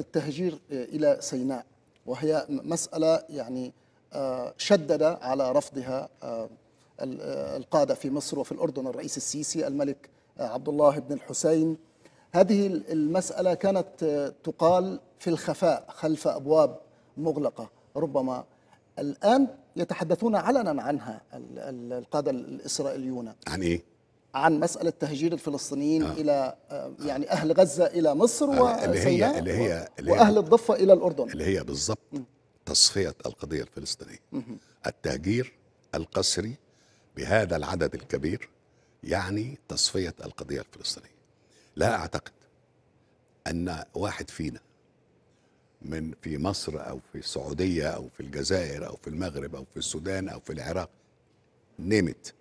التهجير آه، إلى سيناء وهي مسألة يعني آه، شدد على رفضها آه، القادة في مصر وفي الأردن الرئيس السيسي الملك عبد الله بن الحسين هذه المسألة كانت تقال في الخفاء خلف أبواب مغلقة ربما الآن يتحدثون علنا عنها القادة الإسرائيليون عن إيه؟ عن مسألة تهجير الفلسطينيين آه. إلى آه، يعني أهل غزة إلى مصر آه. اللي هي اللي هي وأهل الضفة إلى الأردن اللي هي بالضبط تصفية القضية الفلسطينية التهجير القسري بهذا العدد الكبير يعني تصفية القضية الفلسطينية لا أعتقد أن واحد فينا من في مصر أو في السعودية أو في الجزائر أو في المغرب أو في السودان أو في العراق نمت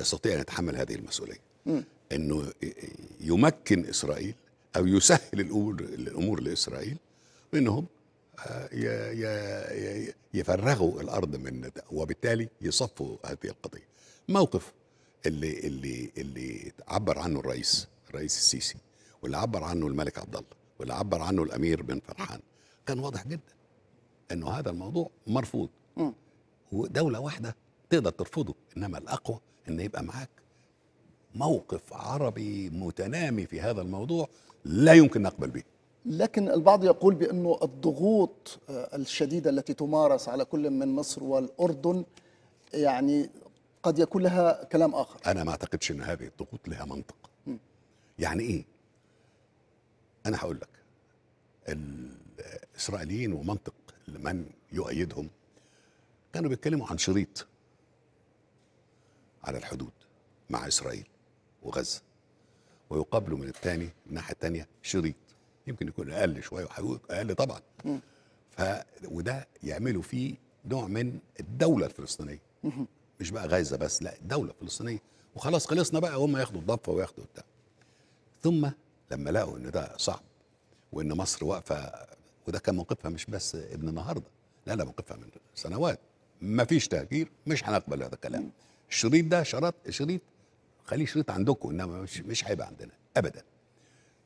يستطيع أن يتحمل هذه المسؤولية م. أنه يمكن إسرائيل أو يسهل الأمور, الأمور لإسرائيل انهم آه، يفرغوا الأرض من وبالتالي يصفوا هذه القضية موقف اللي اللي اللي عبر عنه الرئيس الرئيس السيسي واللي عبر عنه الملك عبد الله واللي عبر عنه الامير بن فرحان كان واضح جدا انه هذا الموضوع مرفوض ودوله واحده تقدر ترفضه انما الاقوى ان يبقى معاك موقف عربي متنامي في هذا الموضوع لا يمكن نقبل به لكن البعض يقول بانه الضغوط آه، الشديدة التي تمارس على كل من مصر والأردن يعني قد يكون لها كلام آخر أنا ما أعتقدش أن هذه الضغوط لها منطق م. يعني إيه؟ أنا هقول لك الإسرائيليين آه، ومنطق من يؤيدهم كانوا بيتكلموا عن شريط على الحدود مع إسرائيل وغزة ويقابله من الثاني الناحية الثانية شريط يمكن يكون أقل شوية أقل طبعا ف وده يعملوا فيه نوع من الدولة الفلسطينية مش بقى غزة بس لا دولة فلسطينية وخلاص خلصنا بقى وهم ياخدوا الضفة وياخدوا بتاع ثم لما لقوا ان ده صعب وان مصر واقفة وده كان موقفها مش بس ابن النهارده لا لا موقفها من سنوات مفيش تهجير مش هنقبل هذا الكلام الشريط ده شرط شريط خليه شريط عندكم انما مش مش هيبقى عندنا ابدا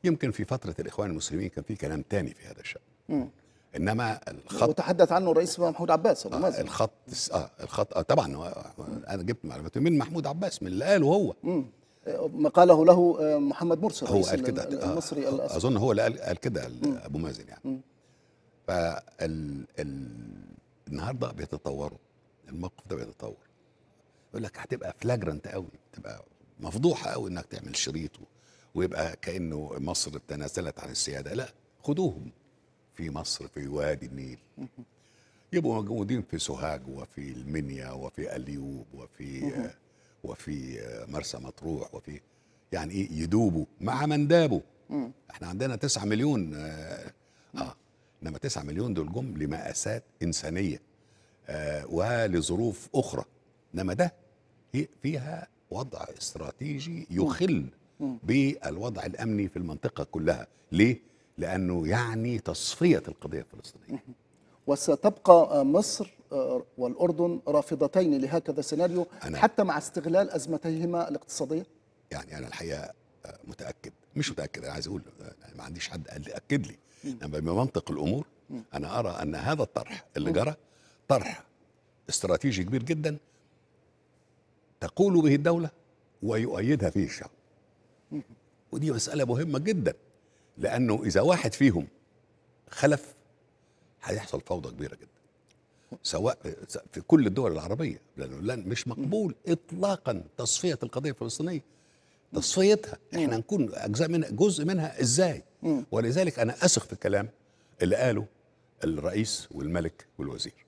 يمكن في فتره الاخوان المسلمين كان في كلام تاني في هذا الشان انما الخط وتحدث عنه الرئيس محمود عباس آه الخط اه الخط آه طبعا انا جبت معلوماته من محمود عباس من اللي قاله هو آه، ما قاله له آه، محمد مرسي هو قال كده آه، المصري آه اظن هو اللي قال, قال كده ابو مازن يعني فالنهارده بيتطوروا الموقف ده بيتطور يقول لك هتبقى فلاجرانت قوي تبقى مفضوحه قوي انك تعمل شريط ويبقى كانه مصر تنازلت عن السياده لا خدوهم في مصر في وادي النيل يبقوا موجودين في سوهاج وفي المنيا وفي اليوب وفي وفي مرسى مطروح وفي يعني ايه يدوبوا مع من دابوا احنا عندنا 9 مليون اه, آه انما 9 مليون دول جم لمقاسات انسانيه آه ولظروف اخرى انما ده فيها وضع استراتيجي يخل بالوضع الامني في المنطقه كلها ليه لانه يعني تصفيه القضيه الفلسطينيه وستبقى مصر آه، والاردن رافضتين لهكذا سيناريو حتى مع استغلال ازمتيهما الاقتصاديه يعني انا الحقيقه آه، متاكد مش متاكد انا عايز اقول آه، يعني ما عنديش حد قال لي اكد لي انا بمنطق الامور انا ارى ان هذا الطرح اللي جرى طرح استراتيجي كبير جدا تقول به الدولة ويؤيدها فيه الشعب ودي مسألة مهمة جدا لأنه إذا واحد فيهم خلف هيحصل فوضى كبيرة جدا سواء في كل الدول العربية لأنه مش مقبول إطلاقا تصفية القضية الفلسطينية تصفيتها احنا نكون أجزاء منها جزء منها إزاي ولذلك أنا أثق في الكلام اللي قاله الرئيس والملك والوزير